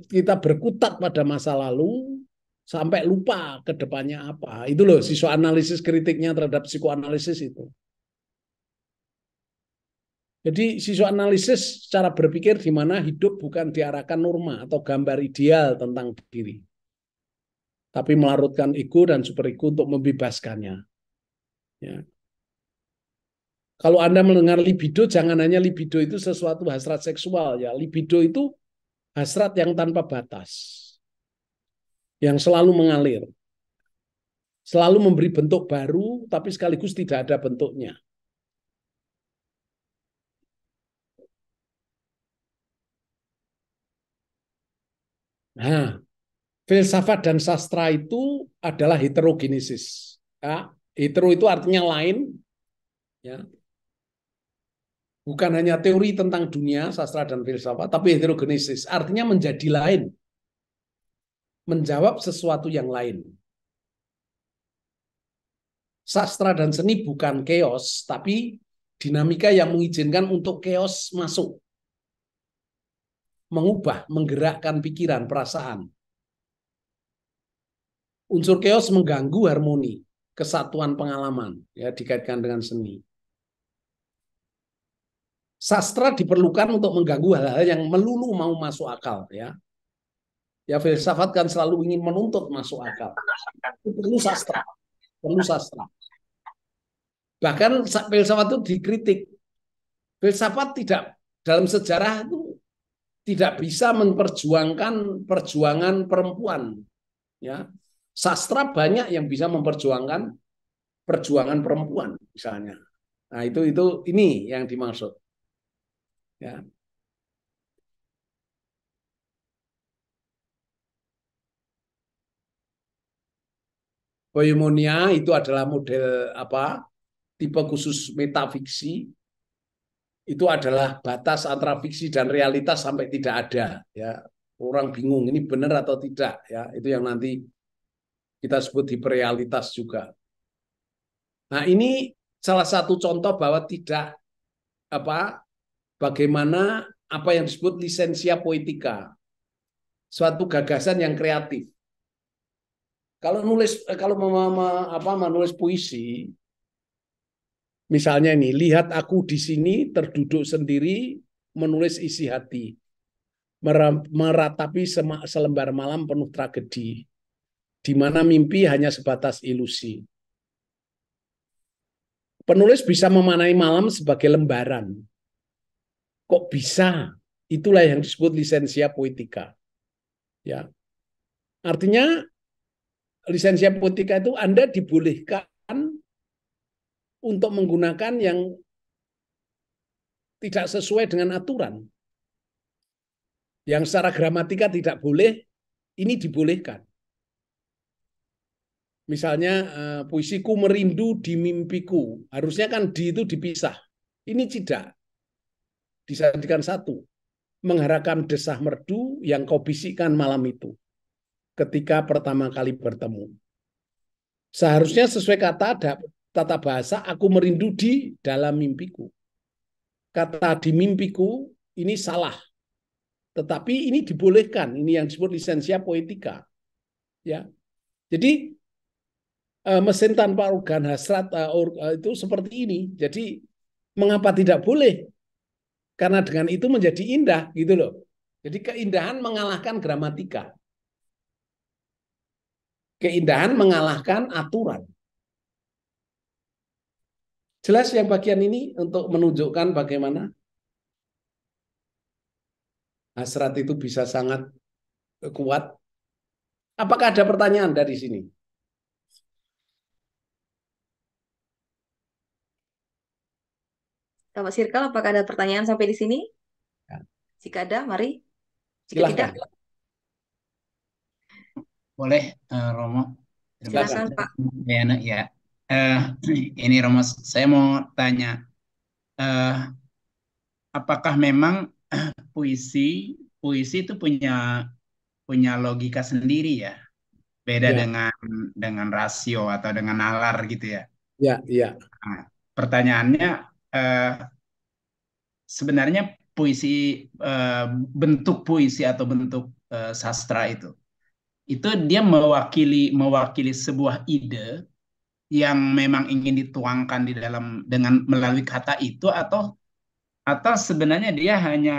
kita berkutat pada masa lalu sampai lupa ke depannya apa itu loh siswa analisis kritiknya terhadap psikoanalisis itu jadi siswa analisis cara berpikir di mana hidup bukan diarahkan norma atau gambar ideal tentang diri. Tapi melarutkan ego dan super ego untuk membebaskannya. Ya. Kalau Anda mendengar libido, jangan hanya libido itu sesuatu hasrat seksual. ya Libido itu hasrat yang tanpa batas. Yang selalu mengalir. Selalu memberi bentuk baru, tapi sekaligus tidak ada bentuknya Nah, filsafat dan sastra itu adalah heterogenesis Ya, hetero itu artinya lain. Ya. Bukan hanya teori tentang dunia, sastra dan filsafat, tapi heterogenesis Artinya menjadi lain. Menjawab sesuatu yang lain. Sastra dan seni bukan chaos, tapi dinamika yang mengizinkan untuk chaos masuk mengubah, menggerakkan pikiran, perasaan. Unsur chaos mengganggu harmoni, kesatuan pengalaman, ya dikaitkan dengan seni. Sastra diperlukan untuk mengganggu hal-hal yang melulu mau masuk akal, ya. Ya filsafat kan selalu ingin menuntut masuk akal. Itu perlu sastra, perlu sastra. Bahkan filsafat itu dikritik. Filsafat tidak dalam sejarah itu tidak bisa memperjuangkan perjuangan perempuan. Ya, sastra banyak yang bisa memperjuangkan perjuangan perempuan misalnya. Nah itu itu ini yang dimaksud. Ya. itu adalah model apa? Tipe khusus metafiksi itu adalah batas antara fiksi dan realitas sampai tidak ada ya orang bingung ini benar atau tidak ya itu yang nanti kita sebut hiperrealitas juga nah ini salah satu contoh bahwa tidak apa bagaimana apa yang disebut lisensia poetika suatu gagasan yang kreatif kalau nulis eh, kalau mama, apa menulis puisi Misalnya ini, lihat aku di sini terduduk sendiri menulis isi hati. Meratapi selembar malam penuh tragedi. Di mana mimpi hanya sebatas ilusi. Penulis bisa memanai malam sebagai lembaran. Kok bisa? Itulah yang disebut lisensia poetika. Ya. Artinya lisensia poetika itu Anda dibolehkan untuk menggunakan yang tidak sesuai dengan aturan. Yang secara gramatika tidak boleh, ini dibolehkan. Misalnya eh, puisiku merindu di mimpiku. Harusnya kan di itu dipisah. Ini tidak. Disajikan satu. Mengharapkan desah merdu yang kau bisikkan malam itu. Ketika pertama kali bertemu. Seharusnya sesuai kata ada tata bahasa aku merindu di dalam mimpiku. Kata di mimpiku ini salah. Tetapi ini dibolehkan, ini yang disebut lisensia poetika. Ya. Jadi eh, mesin tanpa organ hasrat eh, eh, itu seperti ini. Jadi mengapa tidak boleh? Karena dengan itu menjadi indah gitu loh. Jadi keindahan mengalahkan gramatika. Keindahan mengalahkan aturan. Jelas yang bagian ini untuk menunjukkan bagaimana hasrat itu bisa sangat kuat. Apakah ada pertanyaan dari sini? Sama Sirkal, apakah ada pertanyaan sampai di sini? Ya. Jika ada, mari. Jika Silahkan. tidak. Boleh, uh, Romo. Silakan, Pak. Ya, ya. Uh, ini Romo, saya mau tanya, uh, apakah memang uh, puisi puisi itu punya punya logika sendiri ya, beda yeah. dengan dengan rasio atau dengan nalar gitu ya? Ya, ya. Nah, pertanyaannya, uh, sebenarnya puisi uh, bentuk puisi atau bentuk uh, sastra itu, itu dia mewakili mewakili sebuah ide yang memang ingin dituangkan di dalam dengan melalui kata itu atau atau sebenarnya dia hanya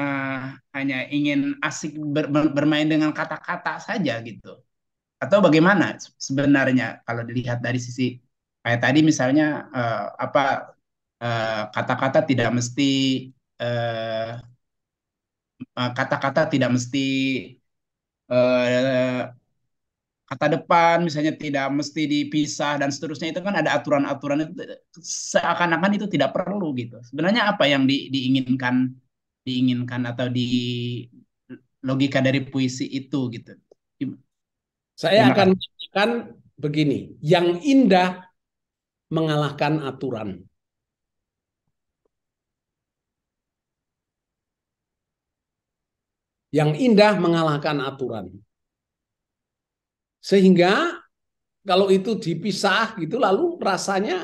hanya ingin asik ber, bermain dengan kata-kata saja gitu atau bagaimana sebenarnya kalau dilihat dari sisi kayak tadi misalnya uh, apa eh, kata-kata uh, tidak mesti eh, kata-kata uh, tidak mesti uh, Kata depan misalnya tidak mesti dipisah dan seterusnya itu kan ada aturan-aturan itu seakan-akan itu tidak perlu gitu. Sebenarnya apa yang di, diinginkan diinginkan atau di logika dari puisi itu gitu. Saya akan mengatakan begini, yang indah mengalahkan aturan. Yang indah mengalahkan aturan. Sehingga kalau itu dipisah gitu lalu rasanya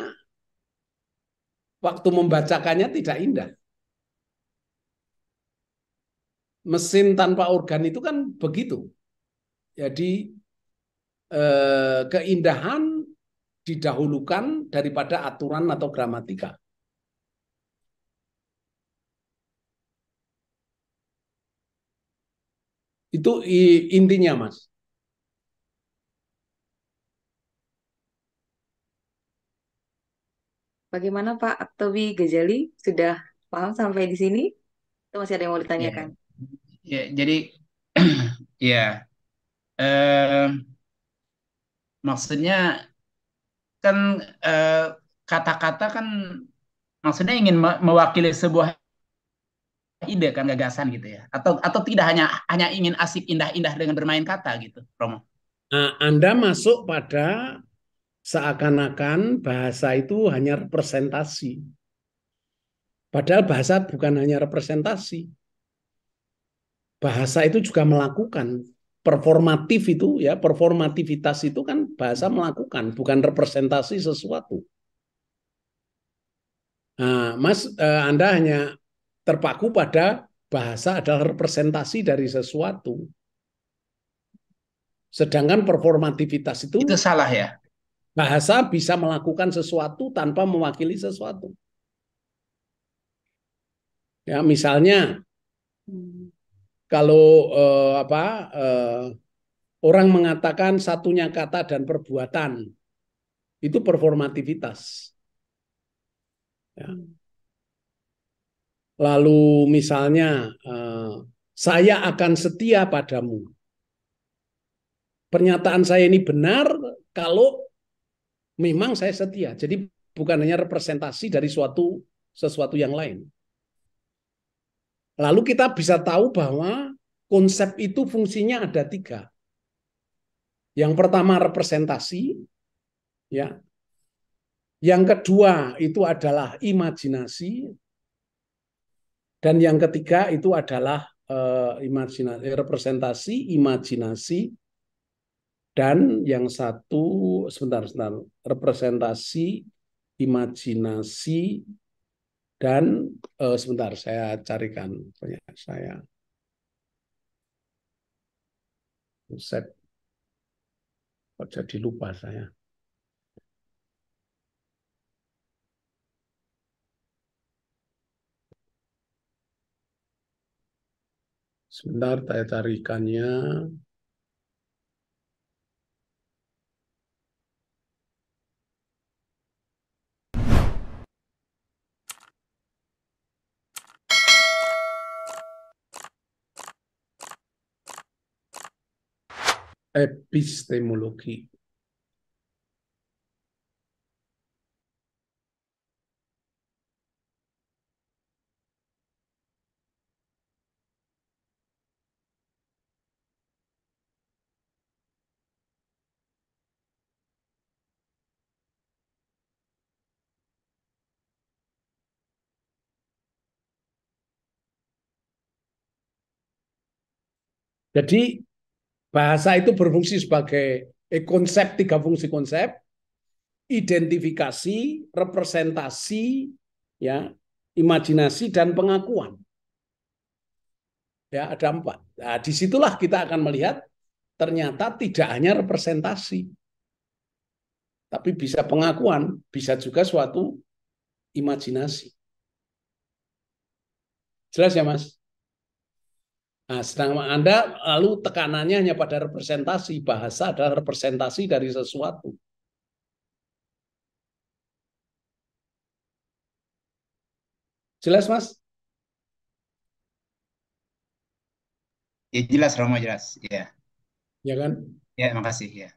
waktu membacakannya tidak indah. Mesin tanpa organ itu kan begitu. Jadi eh, keindahan didahulukan daripada aturan atau gramatika. Itu intinya, Mas. Bagaimana Pak Aktobi Gajali sudah paham sampai di sini? Itu masih ada yang mau iya. ditanyakan? Ya, ya jadi ya eh, maksudnya kan eh, kata-kata eh, kan maksudnya ingin mewakili sebuah ide kan gagasan gitu ya atau atau tidak hanya hanya ingin asik indah-indah dengan bermain kata gitu Romo. Nah, Anda masuk pada seakan-akan bahasa itu hanya representasi. Padahal bahasa bukan hanya representasi. Bahasa itu juga melakukan. Performatif itu ya, performativitas itu kan bahasa melakukan, bukan representasi sesuatu. Nah, mas, eh, Anda hanya terpaku pada bahasa adalah representasi dari sesuatu. Sedangkan performativitas itu itu salah ya. Bahasa bisa melakukan sesuatu tanpa mewakili sesuatu. Ya, misalnya kalau eh, apa eh, orang mengatakan satunya kata dan perbuatan itu performativitas. Ya. Lalu misalnya eh, saya akan setia padamu. Pernyataan saya ini benar kalau memang saya setia. Jadi bukan hanya representasi dari suatu sesuatu yang lain. Lalu kita bisa tahu bahwa konsep itu fungsinya ada tiga. Yang pertama representasi, ya. Yang kedua itu adalah imajinasi, dan yang ketiga itu adalah uh, eh, imajinasi, representasi, imajinasi, dan hmm. yang satu sebentar sebentar representasi imajinasi dan uh, sebentar saya carikan punya saya set Kok jadi lupa saya. Sebentar saya carikannya. Epistemologi. Jadi Bahasa itu berfungsi sebagai eh, konsep, tiga fungsi konsep, identifikasi, representasi, ya, imajinasi, dan pengakuan. Ya, ada empat. Nah, disitulah kita akan melihat ternyata tidak hanya representasi, tapi bisa pengakuan, bisa juga suatu imajinasi. Jelas ya, Mas? Nah, sedangkan Anda lalu tekanannya hanya pada representasi. Bahasa adalah representasi dari sesuatu. Jelas, Mas? Ya, jelas, Romo, jelas. Ya. Ya kan? Ya, makasih. Ya.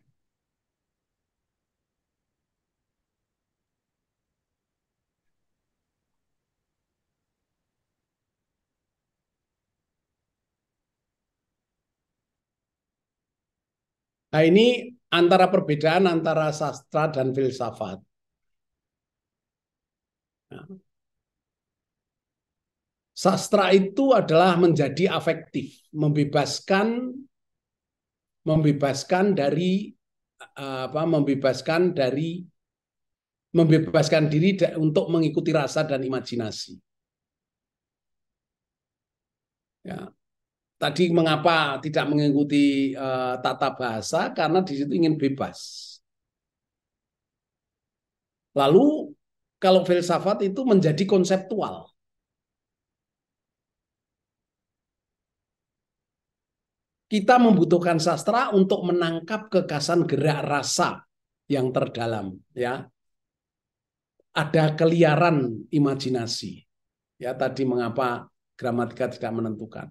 Nah ini antara perbedaan antara sastra dan filsafat. Nah, sastra itu adalah menjadi afektif, membebaskan membebaskan dari eh, apa membebaskan dari membebaskan diri untuk mengikuti rasa dan imajinasi. Ya. Tadi mengapa tidak mengikuti uh, tata bahasa karena di situ ingin bebas. Lalu kalau filsafat itu menjadi konseptual. Kita membutuhkan sastra untuk menangkap kekasan gerak rasa yang terdalam, ya. Ada keliaran imajinasi. Ya, tadi mengapa gramatika tidak menentukan.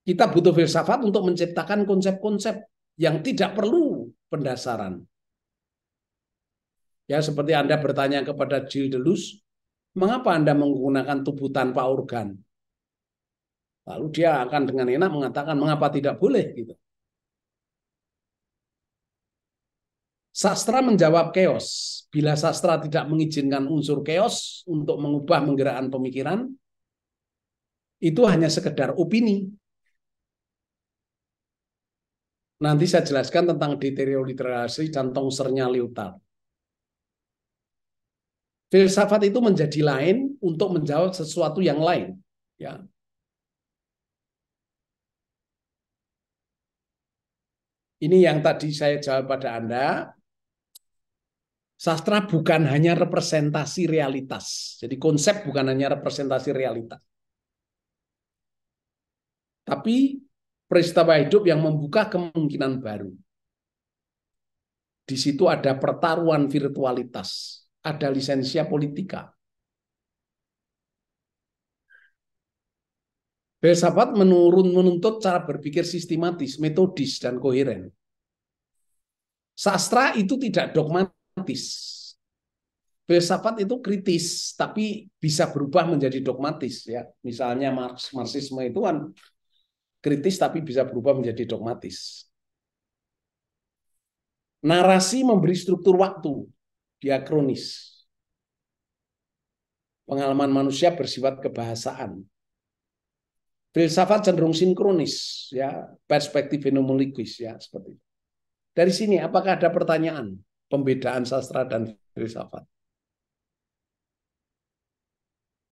Kita butuh filsafat untuk menciptakan konsep-konsep yang tidak perlu pendasaran. Ya, seperti Anda bertanya kepada Gilles Deleuze, mengapa Anda menggunakan tubuh tanpa organ? Lalu dia akan dengan enak mengatakan mengapa tidak boleh gitu. Sastra menjawab keos. Bila sastra tidak mengizinkan unsur keos untuk mengubah menggerakkan pemikiran, itu hanya sekedar opini. Nanti saya jelaskan tentang deteriorasi dan tongsernya liutal. Filsafat itu menjadi lain untuk menjawab sesuatu yang lain. Ya, Ini yang tadi saya jawab pada Anda. Sastra bukan hanya representasi realitas. Jadi konsep bukan hanya representasi realitas. Tapi peristiwa hidup yang membuka kemungkinan baru. Di situ ada pertaruhan virtualitas, ada lisensia politika. Filsafat menurun menuntut cara berpikir sistematis, metodis, dan koheren. Sastra itu tidak dogmatis. Filsafat itu kritis, tapi bisa berubah menjadi dogmatis. Ya, misalnya Marx, Marxisme itu kan kritis tapi bisa berubah menjadi dogmatis. Narasi memberi struktur waktu, diakronis. Pengalaman manusia bersifat kebahasaan. Filsafat cenderung sinkronis, ya perspektif fenomenologis, ya seperti itu. Dari sini, apakah ada pertanyaan pembedaan sastra dan filsafat?